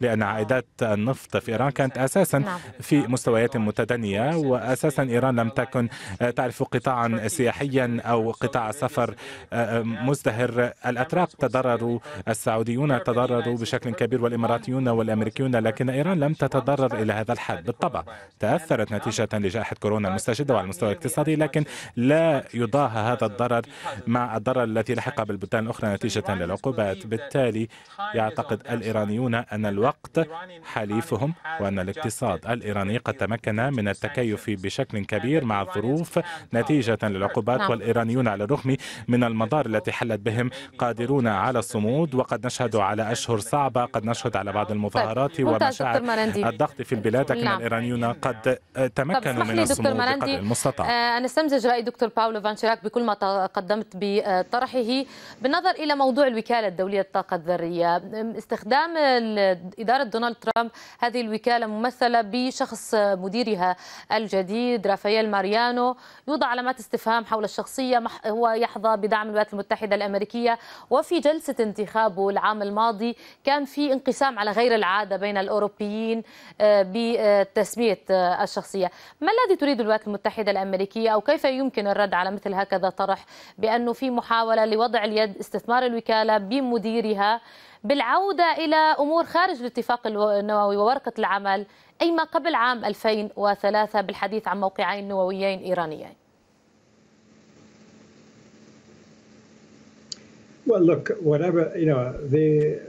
لأن عائدات النفط في إيران كانت أساسا نعم. في مستويات متدنية وأساسا إيران لم تكن آه، تعرف قطاعا سياحيا أو قطاع سفر آه، آه، مزدهر الأتراك تضرروا السعوديون تضرروا بشكل كبير والإماراتيون والأمريكيون لكن إيران لم تتضرر إلى هذا الحد بالطبع تأثرت نتيجة لجائحة كورونا المستجدة وعلى المستوى الاقتصادي لكن لا يضاهى هذا الضرر مع الضرر الذي لحق بالبلدان الأخرى نتيجة للعقوبات بالتالي يعتقد الإيرانيون أن الوقت الوقت حليفهم وأن الاقتصاد الإيراني قد تمكن من التكيف بشكل كبير مع الظروف نتيجة للعقوبات نعم. والإيرانيون على الرغم من المضار التي حلت بهم قادرون على الصمود وقد نشهد على أشهر صعبة قد نشهد على بعض طيب، المظاهرات ومشاعر الضغط في البلاد لكن نعم. الإيرانيون قد تمكنوا طيب، من الصمود بقدر المستطاع آه، نستمزج رأي دكتور باولو فانشيراك بكل ما قدمت بطرحه بالنظر إلى موضوع الوكالة الدولية للطاقة الذرية استخدام إدارة دونالد ترامب هذه الوكالة ممثلة بشخص مديرها الجديد رافائيل ماريانو يوضع علامات استفهام حول الشخصية هو يحظى بدعم الولايات المتحدة الأمريكية وفي جلسة انتخابه العام الماضي كان في انقسام على غير العادة بين الأوروبيين آه، بتسمية آه، الشخصية ما الذي تريد الولايات المتحدة الأمريكية أو كيف يمكن الرد على مثل هكذا طرح بأنه في محاولة لوضع اليد استثمار الوكالة بمديرها بالعودة إلى أمور خارج الاتفاق النووي وورقة العمل أي ما قبل عام 2003 بالحديث عن موقعين نوويين إيرانيين Well, look, whatever, you know, the,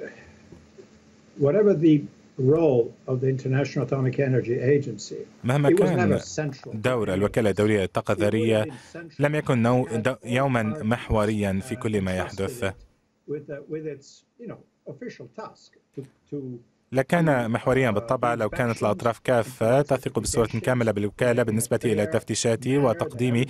whatever the مهما كان دور الوكالة الدولية للطاقة الذرية لم يكن يوما محوريا في كل ما يحدث official task to, to لكان محوريا بالطبع لو كانت الأطراف كافة تثق بصورة كاملة بالوكالة بالنسبة إلى التفتيشات وتقديم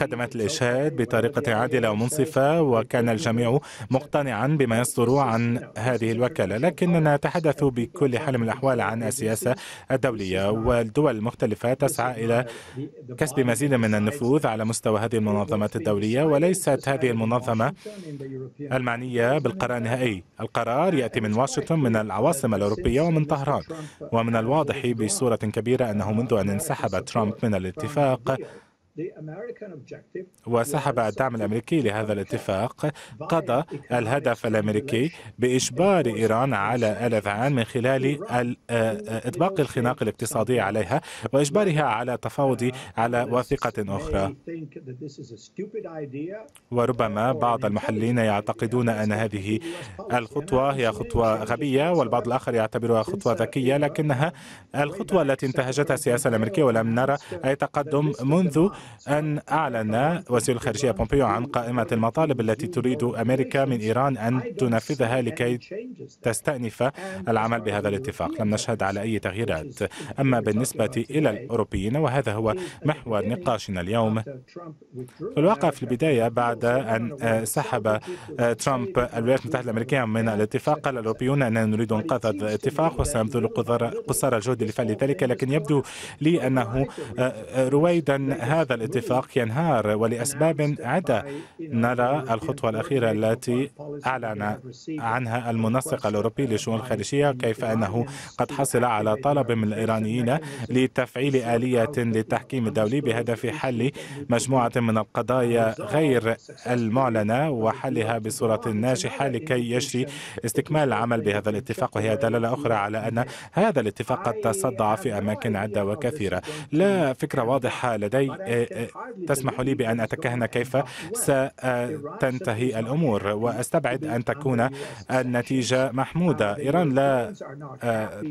خدمات الإشهاد بطريقة عادلة ومنصفة وكان الجميع مقتنعا بما يصدر عن هذه الوكالة لكننا نتحدث بكل حال من الأحوال عن السياسة الدولية والدول المختلفة تسعى إلى كسب مزيد من النفوذ على مستوى هذه المنظمات الدولية وليست هذه المنظمة المعنية بالقرار النهائي القرار يأتي من واشنطن من العواصم الأوروبية الأوروبية ومن طهران ومن الواضح بصورة كبيرة أنه منذ أن انسحب ترامب من الاتفاق وسحب الدعم الامريكي لهذا الاتفاق قضى الهدف الامريكي باجبار ايران على الاذعان من خلال آه، آه، اطباق الخناق الاقتصادي عليها واجبارها على التفاوض uh, على وثيقه اخرى وربما بعض المحللين يعتقدون ان هذه الخطوه هي خطوه غبيه والبعض الاخر يعتبرها خطوه uh, ذكيه لكنها الخطوه التي انتهجتها السياسه الامريكيه ولم نرى اي تقدم منذ أن أعلن وزير الخارجية بومبيو عن قائمة المطالب التي تريد أمريكا من إيران أن تنفذها لكي تستأنف العمل بهذا الاتفاق لم نشهد على أي تغييرات أما بالنسبة إلى الأوروبيين وهذا هو محور نقاشنا اليوم في الواقع في البداية بعد أن سحب ترامب الولايات المتحدة الأمريكية من الاتفاق قال الأوروبيون أننا نريد إنقاذ الاتفاق وسنبذل قصارى الجهد لفعل ذلك لكن يبدو لي أنه رويدا هذا هذا الاتفاق ينهار ولأسباب عدة نرى الخطوة الأخيرة التي أعلن عنها المنسق الأوروبي للشؤون الخارجية كيف أنه قد حصل على طلب من الإيرانيين لتفعيل آلية للتحكيم الدولي بهدف حل مجموعة من القضايا غير المعلنة وحلها بصورة ناجحة لكي يجري استكمال العمل بهذا الاتفاق وهي دلالة أخرى على أن هذا الاتفاق قد تصدع في أماكن عدة وكثيرة لا فكرة واضحة لدي تسمح لي بأن أتكهن كيف ستنتهي الأمور وأستبعد أن تكون النتيجة محمودة إيران لا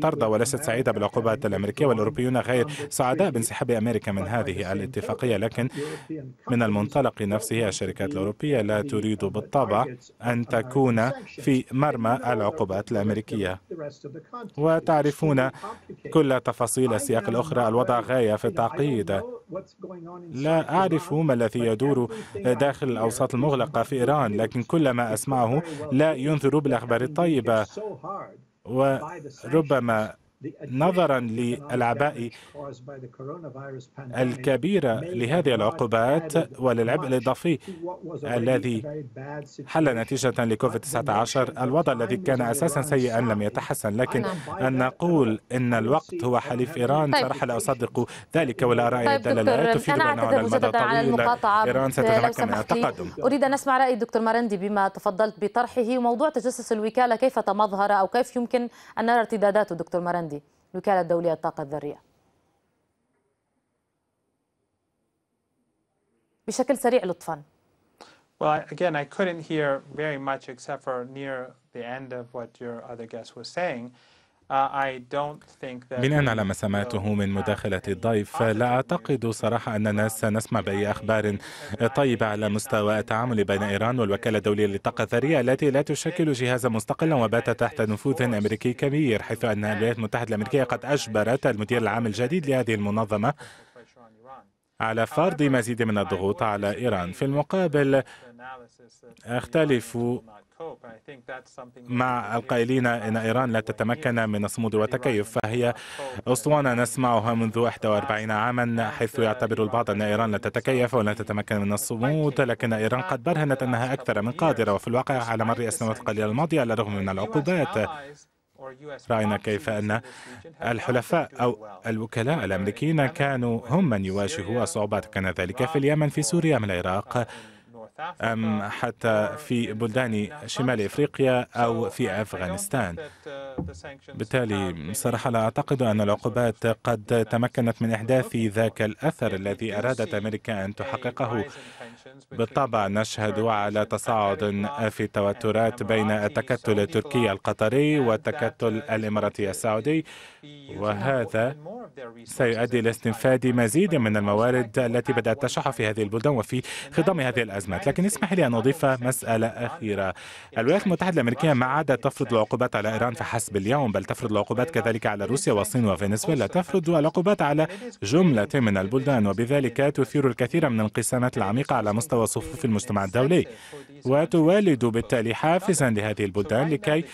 ترضى وليست سعيدة بالعقوبات الأمريكية والأوروبيون غير سعداء بانسحاب أمريكا من هذه الاتفاقية لكن من المنطلق نفسه الشركات الأوروبية لا تريد بالطبع أن تكون في مرمى العقوبات الأمريكية وتعرفون كل تفاصيل السياق الأخرى الوضع غاية في التعقيد لا أعرف ما الذي يدور داخل الأوساط المغلقة في إيران لكن كل ما أسمعه لا ينذر بالأخبار الطيبة وربما نظرا للعباء الكبيرة لهذه العقوبات وللعبء الإضافي الذي حل نتيجة لكوفيد 19 الوضع الذي كان أساسا سيئا لم يتحسن لكن أن نقول أن الوقت هو حليف إيران صراحة طيب لا أصدق ذلك ولا رأي طيب الدلالات في تفيد أنه على المدى الطويل إيران ستتمكن من التقدم أريد أن أسمع رأي الدكتور مرندي بما تفضلت بطرحه موضوع تجسس الوكالة كيف تمظهر أو كيف يمكن أن نرى ارتداداته دكتور مرندي الوكالة الدولية للطاقة الذرية بشكل سريع لطفاً Well, again, I couldn't hear very much except for near the end of what your other guest was saying. بناء على ما سمعته من مداخلة الضيف لا أعتقد صراحة أننا سنسمع بأي أخبار طيبة على مستوى التعامل بين إيران والوكالة الدولية للطاقة الذرية التي لا تشكل جهازا مستقلا وبات تحت نفوذ أمريكي كبير حيث أن الولايات المتحدة الأمريكية قد أجبرت المدير العام الجديد لهذه المنظمة على فرض مزيد من الضغوط على إيران في المقابل أختلف مع القائلين ان ايران لا تتمكن من الصمود والتكيف فهي اسطوانه نسمعها منذ 41 عاما حيث يعتبر البعض ان ايران لا تتكيف ولا تتمكن من الصمود لكن ايران قد برهنت انها اكثر من قادره وفي الواقع على مر السنوات القليله الماضيه على الرغم من العقوبات راينا كيف ان الحلفاء او الوكلاء الامريكيين كانوا هم من يواجهوا الصعوبات كان ذلك في اليمن في سوريا من العراق أم حتى في بلدان شمال إفريقيا أو في أفغانستان بالتالي صراحة لا أعتقد أن العقوبات قد تمكنت من إحداث ذاك الأثر الذي أرادت أمريكا أن تحققه بالطبع نشهد على تصاعد في التوترات بين التكتل التركي القطري والتكتل الإماراتي السعودي وهذا سيؤدي لاستنفاد مزيد من الموارد التي بدأت تشح في هذه البلدان وفي خضم هذه الأزمات لكن اسمح لي أن أضيف مسألة أخيرة الولايات المتحدة الأمريكية ما عادت تفرض العقوبات على إيران فحسب باليوم بل تفرض العقوبات كذلك على روسيا والصين وفنزويلا تفرض العقوبات على جملة من البلدان وبذلك تثير الكثير من الانقسامات العميقة على مستوى صفوف المجتمع الدولي وتولد بالتالي حافزا لهذه البلدان لكي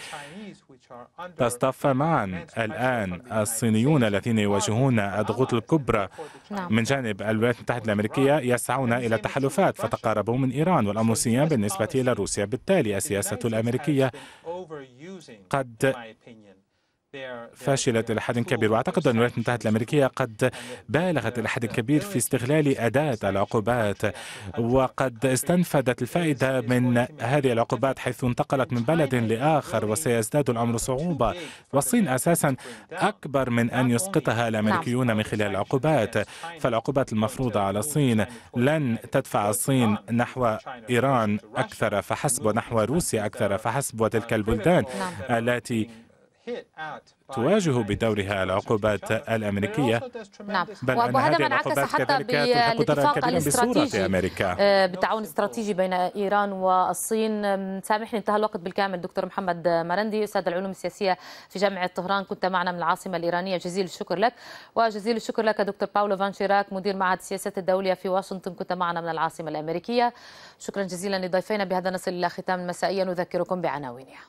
تصطف معا الآن الصينيون الذين يواجهون الضغوط الكبرى نعم. من جانب الولايات المتحدة الأمريكية يسعون إلى تحالفات فتقاربوا من إيران والأمر سيان بالنسبة إلى روسيا بالتالي السياسة الأمريكية قد فشلت إلى حد كبير وأعتقد أن الولايات المتحدة الأمريكية قد بالغت إلى حد كبير في استغلال أداة العقوبات وقد استنفدت الفائدة من هذه العقوبات حيث انتقلت من بلد لآخر وسيزداد الأمر صعوبة والصين أساسا أكبر من أن يسقطها الأمريكيون من خلال العقوبات فالعقوبات المفروضة على الصين لن تدفع الصين نحو إيران أكثر فحسب ونحو روسيا أكثر فحسب وتلك البلدان التي تواجه بدورها العقوبات الامريكيه نعم بل وهذا ما انعكس حتى بصورة في أمريكا. آه، بالتعاون الاستراتيجي بين ايران والصين سامحني انتهى الوقت بالكامل دكتور محمد مرندي استاذ العلوم السياسيه في جامعه طهران كنت معنا من العاصمه الايرانيه جزيل الشكر لك وجزيل الشكر لك دكتور باولو فان شيراك مدير معهد السياسات الدوليه في واشنطن كنت معنا من العاصمه الامريكيه شكرا جزيلا لضيفينا بهذا نصل الى ختام المسائيه نذكركم بعناوينها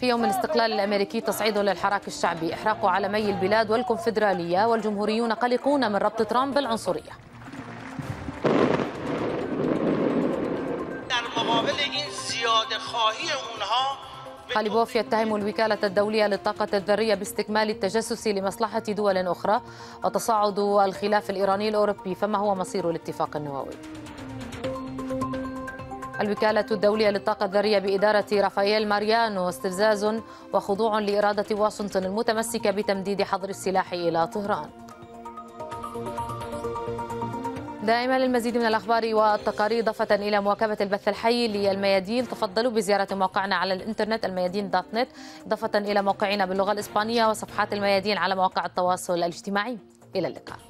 في يوم الاستقلال الأمريكي تصعيد للحراك الشعبي إحراق علمي البلاد والكونفدرالية والجمهوريون قلقون من ربط ترامب بالعنصرية خاليبوف بوف يتهم الوكالة الدولية للطاقة الذرية باستكمال التجسس لمصلحة دول أخرى وتصاعد الخلاف الإيراني الأوروبي فما هو مصير الاتفاق النووي؟ الوكالة الدولية للطاقة الذرية بإدارة رافائيل ماريانو استفزاز وخضوع لإرادة واشنطن المتمسكة بتمديد حظر السلاح إلى طهران دائما للمزيد من الأخبار والتقارير إضافة إلى مواكبة البث الحي للميادين تفضلوا بزيارة موقعنا على الإنترنت الميادين دوت نت إضافة إلى موقعنا باللغة الإسبانية وصفحات الميادين على مواقع التواصل الاجتماعي إلى اللقاء